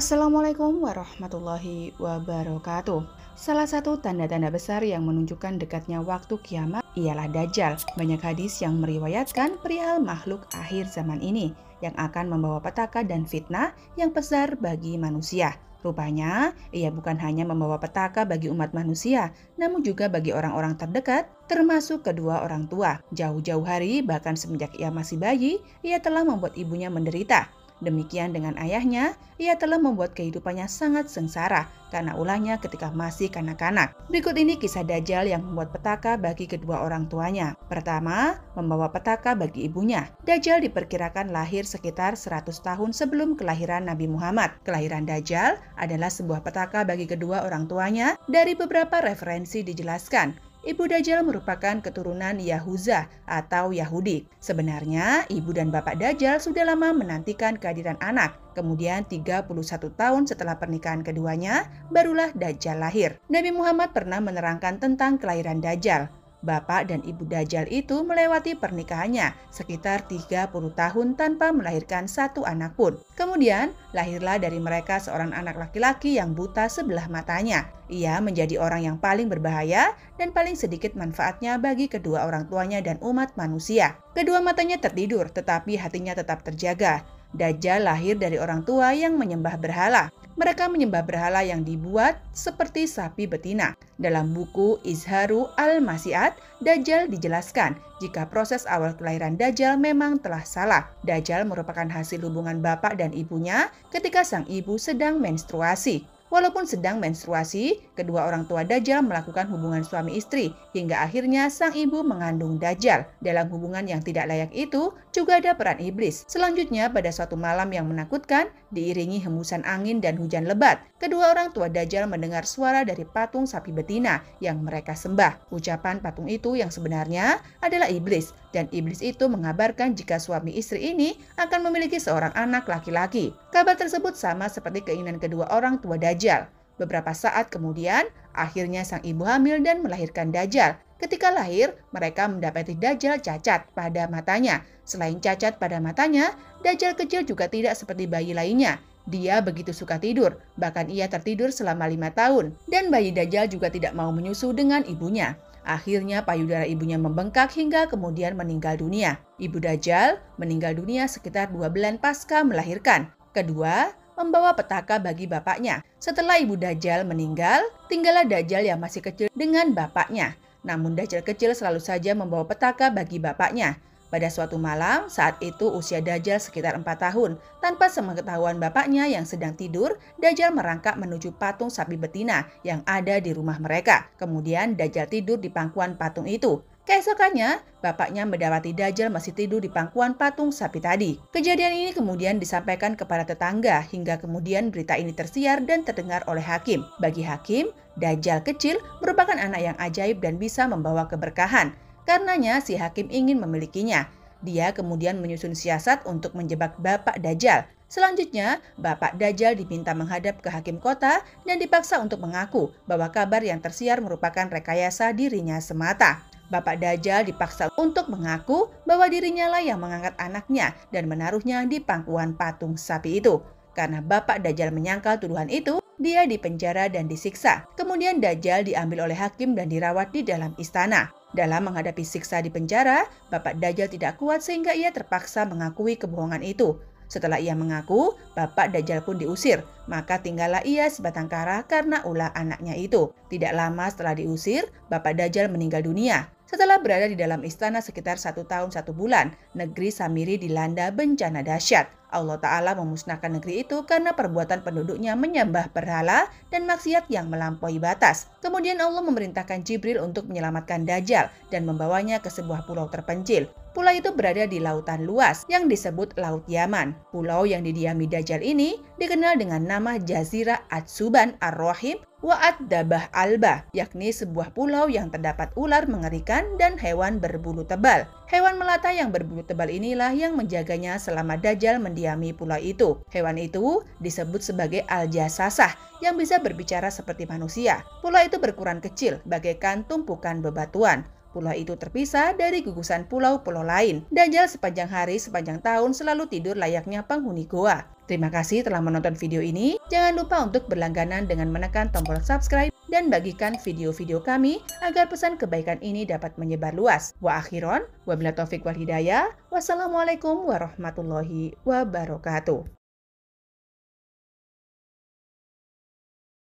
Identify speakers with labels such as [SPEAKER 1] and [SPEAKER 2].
[SPEAKER 1] Assalamualaikum warahmatullahi wabarakatuh. Salah satu tanda-tanda besar yang menunjukkan dekatnya waktu kiamat ialah Dajjal. Banyak hadis yang meriwayatkan perihal makhluk akhir zaman ini yang akan membawa petaka dan fitnah yang besar bagi manusia. Rupanya, ia bukan hanya membawa petaka bagi umat manusia, namun juga bagi orang-orang terdekat, termasuk kedua orang tua. Jauh-jauh hari, bahkan semenjak ia masih bayi, ia telah membuat ibunya menderita. Demikian dengan ayahnya, ia telah membuat kehidupannya sangat sengsara karena ulahnya ketika masih kanak-kanak. Berikut ini kisah Dajjal yang membuat petaka bagi kedua orang tuanya. Pertama, membawa petaka bagi ibunya. Dajjal diperkirakan lahir sekitar 100 tahun sebelum kelahiran Nabi Muhammad. Kelahiran Dajjal adalah sebuah petaka bagi kedua orang tuanya dari beberapa referensi dijelaskan Ibu Dajjal merupakan keturunan Yahuza atau Yahudi. Sebenarnya, ibu dan bapak Dajjal sudah lama menantikan kehadiran anak. Kemudian 31 tahun setelah pernikahan keduanya, barulah Dajjal lahir. Nabi Muhammad pernah menerangkan tentang kelahiran Dajjal. Bapak dan ibu Dajjal itu melewati pernikahannya sekitar 30 tahun tanpa melahirkan satu anak pun. Kemudian, lahirlah dari mereka seorang anak laki-laki yang buta sebelah matanya. Ia menjadi orang yang paling berbahaya dan paling sedikit manfaatnya bagi kedua orang tuanya dan umat manusia. Kedua matanya tertidur, tetapi hatinya tetap terjaga. Dajjal lahir dari orang tua yang menyembah berhala. Mereka menyembah berhala yang dibuat seperti sapi betina. Dalam buku Izharu al-Masiat, Dajjal dijelaskan jika proses awal kelahiran Dajjal memang telah salah. Dajjal merupakan hasil hubungan bapak dan ibunya ketika sang ibu sedang menstruasi. Walaupun sedang menstruasi, kedua orang tua Dajjal melakukan hubungan suami istri hingga akhirnya sang ibu mengandung Dajjal. Dalam hubungan yang tidak layak itu juga ada peran iblis. Selanjutnya pada suatu malam yang menakutkan diiringi hembusan angin dan hujan lebat. Kedua orang tua Dajjal mendengar suara dari patung sapi betina yang mereka sembah. Ucapan patung itu yang sebenarnya adalah iblis dan iblis itu mengabarkan jika suami istri ini akan memiliki seorang anak laki-laki. Kabar tersebut sama seperti keinginan kedua orang tua Dajjal Dajjal. Beberapa saat kemudian, akhirnya sang ibu hamil dan melahirkan Dajjal. Ketika lahir, mereka mendapati Dajjal cacat pada matanya. Selain cacat pada matanya, Dajjal kecil juga tidak seperti bayi lainnya. Dia begitu suka tidur, bahkan ia tertidur selama lima tahun. Dan bayi Dajjal juga tidak mau menyusu dengan ibunya. Akhirnya payudara ibunya membengkak hingga kemudian meninggal dunia. Ibu Dajjal meninggal dunia sekitar dua bulan pasca melahirkan. Kedua, membawa petaka bagi bapaknya. Setelah ibu Dajjal meninggal, tinggallah Dajjal yang masih kecil dengan bapaknya. Namun Dajjal kecil selalu saja membawa petaka bagi bapaknya. Pada suatu malam, saat itu usia Dajjal sekitar 4 tahun. Tanpa sepengetahuan bapaknya yang sedang tidur, Dajjal merangkak menuju patung sapi betina yang ada di rumah mereka. Kemudian Dajjal tidur di pangkuan patung itu. Keesokannya, bapaknya mendapati Dajjal masih tidur di pangkuan patung sapi tadi. Kejadian ini kemudian disampaikan kepada tetangga hingga kemudian berita ini tersiar dan terdengar oleh hakim. Bagi hakim, Dajjal kecil merupakan anak yang ajaib dan bisa membawa keberkahan. Karenanya si hakim ingin memilikinya. Dia kemudian menyusun siasat untuk menjebak Bapak Dajjal. Selanjutnya, Bapak Dajjal diminta menghadap ke hakim kota dan dipaksa untuk mengaku bahwa kabar yang tersiar merupakan rekayasa dirinya semata. Bapak Dajjal dipaksa untuk mengaku bahwa dirinya lah yang mengangkat anaknya dan menaruhnya di pangkuan patung sapi itu. Karena Bapak Dajjal menyangkal tuduhan itu, dia dipenjara dan disiksa. Kemudian Dajjal diambil oleh hakim dan dirawat di dalam istana. Dalam menghadapi siksa di penjara, Bapak Dajjal tidak kuat sehingga ia terpaksa mengakui kebohongan itu. Setelah ia mengaku, Bapak Dajjal pun diusir, maka tinggallah ia sebatang kara karena ulah anaknya itu. Tidak lama setelah diusir, Bapak Dajjal meninggal dunia. Setelah berada di dalam istana sekitar satu tahun satu bulan, negeri Samiri dilanda bencana dahsyat. Allah Ta'ala memusnahkan negeri itu karena perbuatan penduduknya menyembah berhala dan maksiat yang melampaui batas. Kemudian Allah memerintahkan Jibril untuk menyelamatkan Dajjal dan membawanya ke sebuah pulau terpencil. Pulau itu berada di lautan luas yang disebut Laut Yaman. Pulau yang didiami Dajjal ini dikenal dengan nama Jazirah Atsuban Ar-Rahim Wa'at Dabah Alba, yakni sebuah pulau yang terdapat ular mengerikan dan hewan berbulu tebal. Hewan melata yang berbulu tebal inilah yang menjaganya selama Dajjal mendiami pulau itu. Hewan itu disebut sebagai Al-Jasasah yang bisa berbicara seperti manusia. Pulau itu berukuran kecil, bagaikan tumpukan bebatuan. Pulau itu terpisah dari gugusan pulau-pulau lain. Dajjal sepanjang hari, sepanjang tahun selalu tidur layaknya penghuni goa. Terima kasih telah menonton video ini. Jangan lupa untuk berlangganan dengan menekan tombol subscribe dan bagikan video-video kami agar pesan kebaikan ini dapat menyebar luas. Wa akhiron, wabila taufiq wal hidayah. Wassalamualaikum warahmatullahi wabarakatuh.